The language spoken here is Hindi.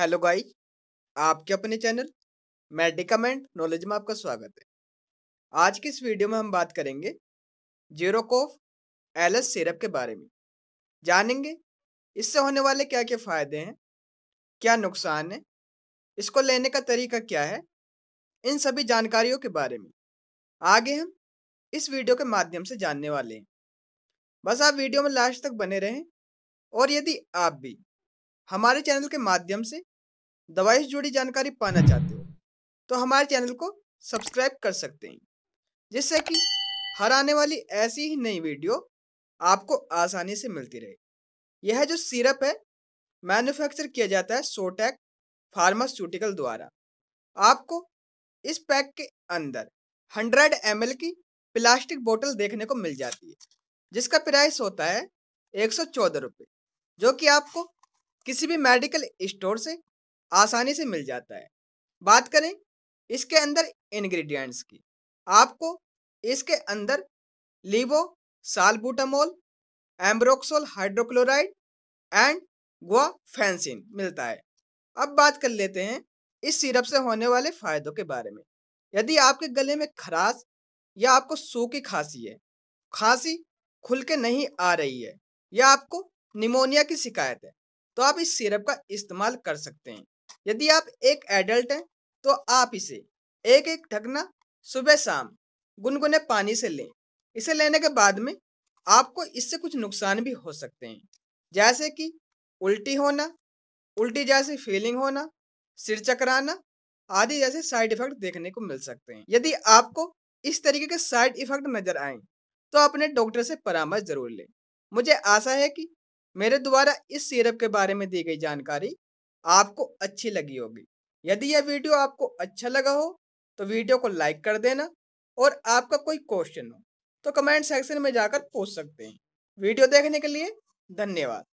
हेलो गाई आपके अपने चैनल मेडिकामेंट नॉलेज में आपका स्वागत है आज की इस वीडियो में हम बात करेंगे जीरोकोफ एलस सिरप के बारे में जानेंगे इससे होने वाले क्या क्या फ़ायदे हैं क्या नुकसान है इसको लेने का तरीका क्या है इन सभी जानकारियों के बारे में आगे हम इस वीडियो के माध्यम से जानने वाले हैं बस आप वीडियो में लास्ट तक बने रहें और यदि आप भी हमारे चैनल के माध्यम से दवाई से जुड़ी जानकारी पाना चाहते हो तो हमारे चैनल को सब्सक्राइब कर सकते हैं जिससे कि हर आने वाली ऐसी ही नई वीडियो आपको आसानी से मिलती रहे यह जो सिरप है मैन्युफैक्चर किया जाता है सोटैक फार्मास्यूटिकल द्वारा आपको इस पैक के अंदर 100 एम की प्लास्टिक बोतल देखने को मिल जाती है जिसका प्राइस होता है एक सौ जो कि आपको किसी भी मेडिकल स्टोर से आसानी से मिल जाता है बात करें इसके अंदर इंग्रेडिएंट्स की आपको इसके अंदर levo salbutamol ambroxol hydrochloride and guaifenesin मिलता है अब बात कर लेते हैं इस सिरप से होने वाले फायदों के बारे में यदि आपके गले में खराश या आपको सूखी खांसी है खांसी खुल के नहीं आ रही है या आपको निमोनिया की शिकायत है तो आप इस सिरप का इस्तेमाल कर सकते हैं यदि आप एक एडल्ट हैं तो आप इसे एक एक ढकना सुबह शाम गुनगुने पानी से लें इसे लेने के बाद में आपको इससे कुछ नुकसान भी हो सकते हैं जैसे कि उल्टी होना उल्टी जैसी फीलिंग होना सिर चकराना आदि जैसे साइड इफेक्ट देखने को मिल सकते हैं यदि आपको इस तरीके के साइड इफेक्ट नजर आए तो अपने डॉक्टर से परामर्श जरूर लें मुझे आशा है कि मेरे द्वारा इस सिरप के बारे में दी गई जानकारी आपको अच्छी लगी होगी यदि यह वीडियो आपको अच्छा लगा हो तो वीडियो को लाइक कर देना और आपका कोई क्वेश्चन हो तो कमेंट सेक्शन में जाकर पूछ सकते हैं वीडियो देखने के लिए धन्यवाद